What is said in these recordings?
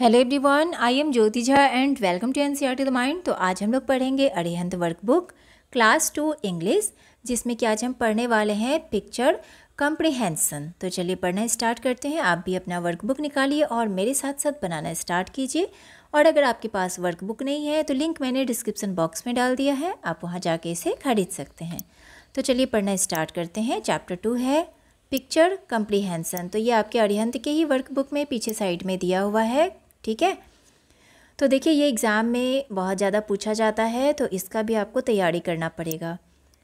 Hello everyone I am Jyoti Jha and welcome to NCERT see the mind तो आज हम लोग पढ़ेंगे Arihant workbook class two English जिसमें कि आज हम पढ़ने वाले हैं पिक्चर कंप्रिहेंसन तो चलिए पढ़ना स्टार्ट करते हैं आप भी अपना वर्कबुक निकालिए और मेरे साथ साथ बनाना स्टार्ट कीजिए और अगर आपके पास वर्कबुक नहीं है तो लिंक मैंने डिस्क्रिप्सन बॉक्स में डाल दिया है आप वहाँ जाके इसे खरीद सकते हैं तो चलिए पढ़ना स्टार्ट करते हैं चैप्टर टू है पिक्चर कंप्रीहेंसन तो ये आपके अरिहंत के ही वर्कबुक में पीछे साइड में दिया हुआ है ठीक है तो देखिए ये एग्ज़ाम में बहुत ज़्यादा पूछा जाता है तो इसका भी आपको तैयारी करना पड़ेगा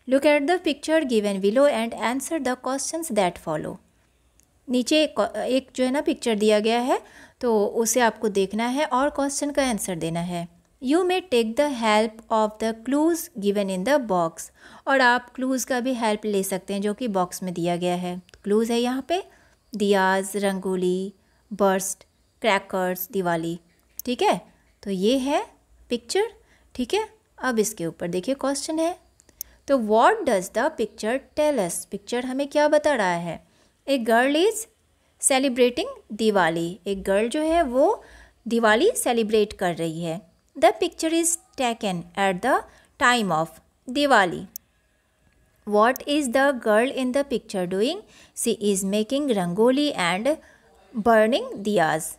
look at the picture given below and answer the question that follow नीचे एक जो है ना पिक्चर दिया गया है तो उसे आपको देखना है और क्वेश्चन का आंसर देना है you may take the help of the clues given in the box और आप क्लूज़ का भी हेल्प ले सकते हैं जो कि बॉक्स में दिया गया है क्लूज़ है यहाँ पे दियाज रंगोली बर्स्ट क्रैकर्स दिवाली ठीक है तो ये है पिक्चर ठीक है अब इसके ऊपर देखिए क्वेश्चन है तो what does the picture tells picture हमें क्या बता रहा है a girl is celebrating Diwali एक गर्ल जो है वो दिवाली सेलिब्रेट कर रही है the picture is taken at the time of Diwali what is the girl in the picture doing she is making rangoli and burning diyas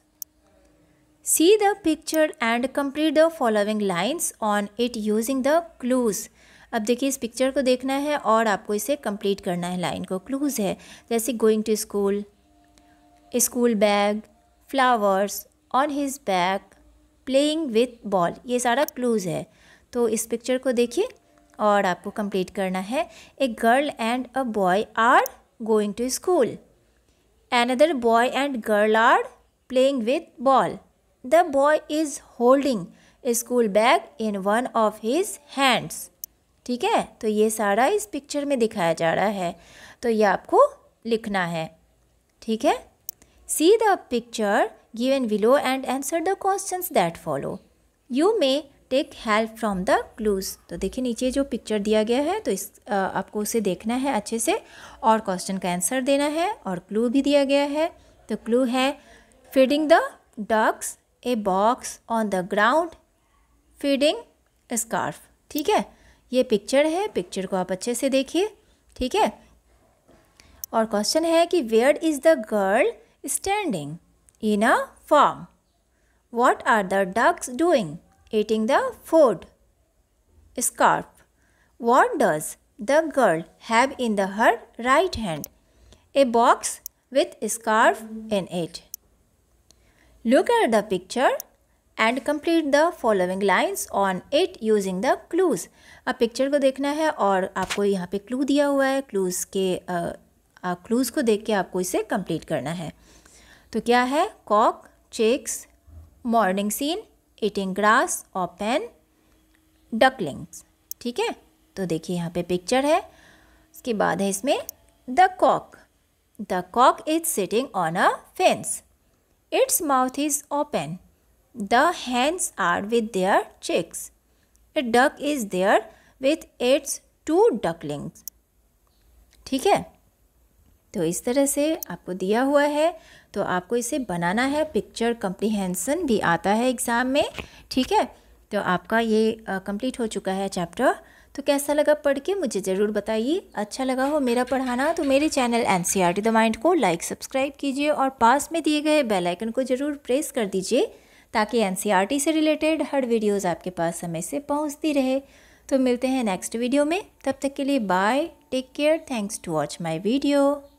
See the picture and complete the following lines on it using the clues. अब देखिए इस picture को देखना है और आपको इसे complete करना है लाइन को क्लूज़ है जैसे going to school school bag flowers on his bag playing with ball ये सारा क्लूज़ है तो इस पिक्चर को देखिए और आपको कंप्लीट करना है a girl and a boy are going to school another boy and girl are playing with ball the boy is holding school bag in one of his hands ठीक है तो ये सारा इस पिक्चर में दिखाया जा रहा है तो ये आपको लिखना है ठीक है see the picture given below and answer the question that follow you may take help from the clues तो देखिए नीचे जो पिक्चर दिया गया है तो इस आ, आपको उसे देखना है अच्छे से और क्वेश्चन का आंसर देना है और क्लू भी दिया गया है तो क्लू है feeding the ducks a box on the ground feeding scarf ठीक है ये पिक्चर है पिक्चर को आप अच्छे से देखिए ठीक है और क्वेश्चन है कि where is the girl standing in a farm what are the ducks doing eating the food scarf what does the girl have in the her right hand a box with scarf in it. Look at the picture and complete the following lines on it using the clues अब picture को देखना है और आपको यहाँ पे clue दिया हुआ है क्लूज़ के क्लूज़ को देख के आपको इसे कंप्लीट करना है तो क्या है cock chicks morning seen eating grass और पेन डकलिंग्स ठीक है तो देखिए यहाँ पे पिक्चर है उसके बाद है इसमें the cock the cock is sitting on a fence Its mouth is open. The hens are with their chicks. A duck is there with its two ducklings. ठीक है तो इस तरह से आपको दिया हुआ है तो आपको इसे बनाना है पिक्चर कंप्रीहेंसन भी आता है एग्ज़ाम में ठीक है तो आपका ये कंप्लीट हो चुका है चैप्टर तो कैसा लगा पढ़ के मुझे ज़रूर बताइए अच्छा लगा हो मेरा पढ़ाना तो मेरे channel N C R T the mind को लाइक सब्सक्राइब कीजिए और पास में दिए गए बेल आइकन को ज़रूर प्रेस कर दीजिए ताकि एन सी आर टी से रिलेटेड हर वीडियोज़ आपके पास समय से पहुँचती रहे तो मिलते हैं नेक्स्ट वीडियो में तब तक के लिए bye take care thanks to watch my video